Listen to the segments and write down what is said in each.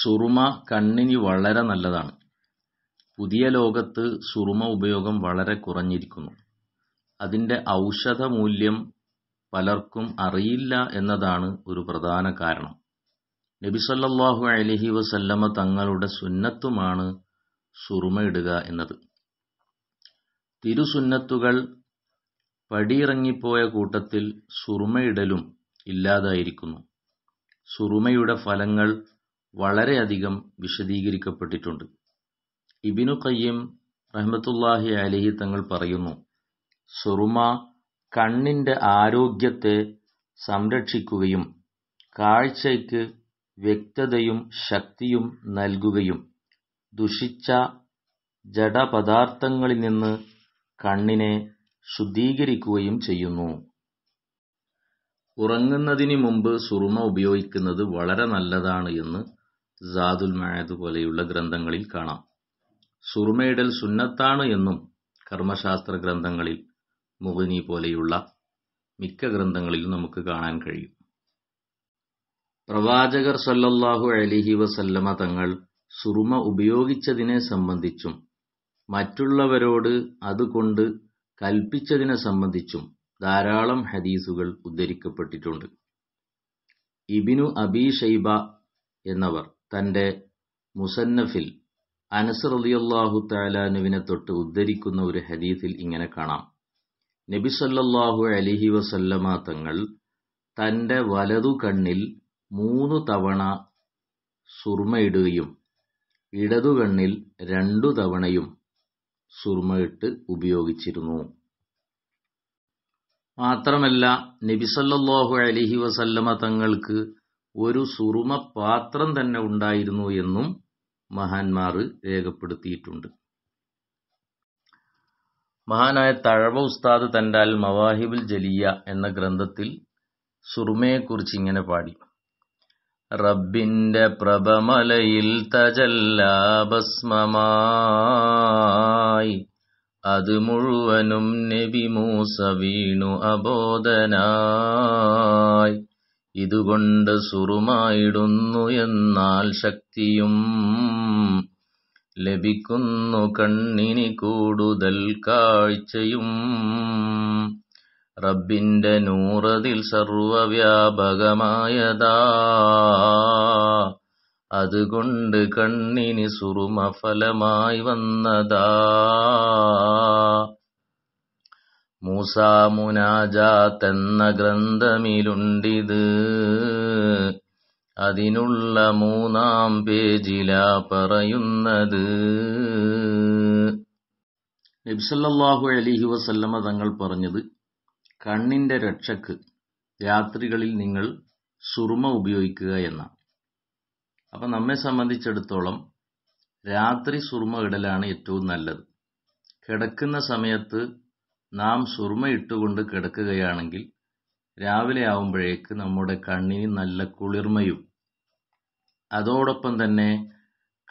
സുറുമ കണ്ണിന് വളരെ നല്ലതാണ് പുതിയ ലോകത്ത് സുറുമ ഉപയോഗം വളരെ കുറഞ്ഞിരിക്കുന്നു അതിൻ്റെ ഔഷധ മൂല്യം പലർക്കും അറിയില്ല എന്നതാണ് ഒരു പ്രധാന കാരണം നബിസല്ലാഹു അലഹി വസല്ലമ തങ്ങളുടെ സുന്നത്തുമാണ് സുറുമയിടുക എന്നത് തിരുസുന്നത്തുകൾ പടിയിറങ്ങിപ്പോയ കൂട്ടത്തിൽ സുറുമയിടലും ഇല്ലാതായിരിക്കുന്നു സുറുമയുടെ ഫലങ്ങൾ വളരെയധികം വിശദീകരിക്കപ്പെട്ടിട്ടുണ്ട് ഇബിനു കയ്യം റഹ്മത്തുല്ലാഹി അലഹി തങ്ങൾ പറയുന്നു സുറുമ കണ്ണിന്റെ ആരോഗ്യത്തെ സംരക്ഷിക്കുകയും കാഴ്ചയ്ക്ക് വ്യക്തതയും ശക്തിയും നൽകുകയും ദുഷിച്ച ജഡപദാർത്ഥങ്ങളിൽ നിന്ന് കണ്ണിനെ ശുദ്ധീകരിക്കുകയും ചെയ്യുന്നു ഉറങ്ങുന്നതിന് മുമ്പ് സുറുമ ഉപയോഗിക്കുന്നത് വളരെ നല്ലതാണ് എന്ന് സാദുൽ മായത് പോലെയുള്ള ഗ്രന്ഥങ്ങളിൽ കാണാം സുർമയിടൽ സുന്നത്താണ് എന്നും കർമ്മശാസ്ത്ര ഗ്രന്ഥങ്ങളിൽ മുഗനി പോലെയുള്ള മിക്ക ഗ്രന്ഥങ്ങളിലും നമുക്ക് കാണാൻ കഴിയും പ്രവാചകർ സല്ലല്ലാഹു അലിഹി വസല്ലമ തങ്ങൾ സുറുമ ഉപയോഗിച്ചതിനെ സംബന്ധിച്ചും മറ്റുള്ളവരോട് അതുകൊണ്ട് കൽപ്പിച്ചതിനെ സംബന്ധിച്ചും ധാരാളം ഹദീസുകൾ ഉദ്ധരിക്കപ്പെട്ടിട്ടുണ്ട് ഇബിനു അബി ഷൈബ എന്നവർ തന്റെ മുസന്നഫിൽ അനസ് റളിയല്ലാഹു താലാനുവിനെ തൊട്ട് ഉദ്ധരിക്കുന്ന ഒരു ഹദീസിൽ ഇങ്ങനെ കാണാം നബി സല്ലല്ലാഹു അലിഹി വസല്ലമ തങ്ങൾ തന്റെ വലതു കണ്ണിൽ മൂന്ന് തവണ സുർമയിടുകയും ഇടതു കണ്ണിൽ രണ്ടു തവണയും സുർമയിട്ട് ഉപയോഗിച്ചിരുന്നു മാത്രമല്ല നബി സല്ലല്ലാഹു അലിഹി വസല്ലമ തങ്ങൾക്ക് ഒരു പാത്രം തന്നെ ഉണ്ടായിരുന്നു എന്നും മഹാന്മാർ രേഖപ്പെടുത്തിയിട്ടുണ്ട് മഹാനായ തഴവ ഉസ്താദ് തൻ്റെ അൽ മവാഹിബുൽ ജലിയ എന്ന ഗ്രന്ഥത്തിൽ സുറുമയെക്കുറിച്ച് ഇങ്ങനെ പാടി റബ്ബിന്റെ പ്രഭമലയിൽ തജല്ലാഭസ്മമായി അത് മുഴുവനും നബി മൂസ വീണു അബോധനായി ഇതുകൊണ്ട് സുറുമായിടുന്നു എന്നാൽ ശക്തിയും ലഭിക്കുന്നു കണ്ണിനി കൂടുതൽ കാഴ്ചയും റബ്ബിന്റെ നൂറതിൽ സർവവ്യാപകമായതാ അതുകൊണ്ട് കണ്ണിനി സുറുമ ഫലമായി വന്നതാ മൂസാമുനാജാത്തെന്ന ഗ്രന്ഥമിലുണ്ടിത് അതിനുള്ള മൂന്നാം പേജിലാ പറയുന്നത് നബ്സല്ലാഹു അലിഹി വസല്ലമ തങ്ങൾ പറഞ്ഞത് കണ്ണിന്റെ രക്ഷക്ക് രാത്രികളിൽ നിങ്ങൾ സുറുമ ഉപയോഗിക്കുക എന്നാണ് അപ്പം നമ്മെ സംബന്ധിച്ചിടത്തോളം രാത്രി സുറുമ ഇടലാണ് ഏറ്റവും നല്ലത് കിടക്കുന്ന സമയത്ത് നാം സുറുമയിട്ടുകൊണ്ട് കിടക്കുകയാണെങ്കിൽ രാവിലെ ആവുമ്പോഴേക്ക് നമ്മുടെ കണ്ണിന് നല്ല കുളിർമയും അതോടൊപ്പം തന്നെ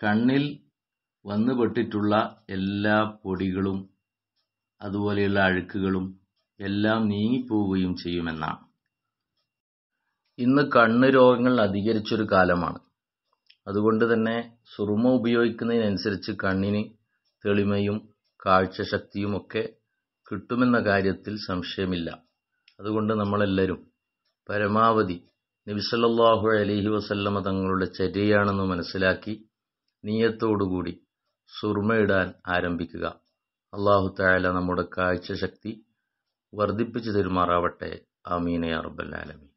കണ്ണിൽ വന്നുപെട്ടിട്ടുള്ള എല്ലാ പൊടികളും അതുപോലെയുള്ള അഴുക്കുകളും എല്ലാം നീങ്ങിപ്പോവുകയും ചെയ്യുമെന്നാണ് ഇന്ന് കണ്ണ് രോഗങ്ങൾ അധികരിച്ചൊരു കാലമാണ് അതുകൊണ്ട് തന്നെ സുറുമ ഉപയോഗിക്കുന്നതിനനുസരിച്ച് കണ്ണിന് തെളിമയും കാഴ്ചശക്തിയും ഒക്കെ കിട്ടുമെന്ന കാര്യത്തിൽ സംശയമില്ല അതുകൊണ്ട് നമ്മളെല്ലാവരും പരമാവധി നബിസല്ലാഹു അലഹി വസല്ലമ തങ്ങളുടെ ചര്യയാണെന്ന് മനസ്സിലാക്കി നീയത്തോടുകൂടി സുർമയിടാൻ ആരംഭിക്കുക അള്ളാഹു തായാല നമ്മുടെ കാഴ്ച ശക്തി വർദ്ധിപ്പിച്ചു തരുമാറാവട്ടെ ആമീനയ റബ്ബല്ലാലമീൻ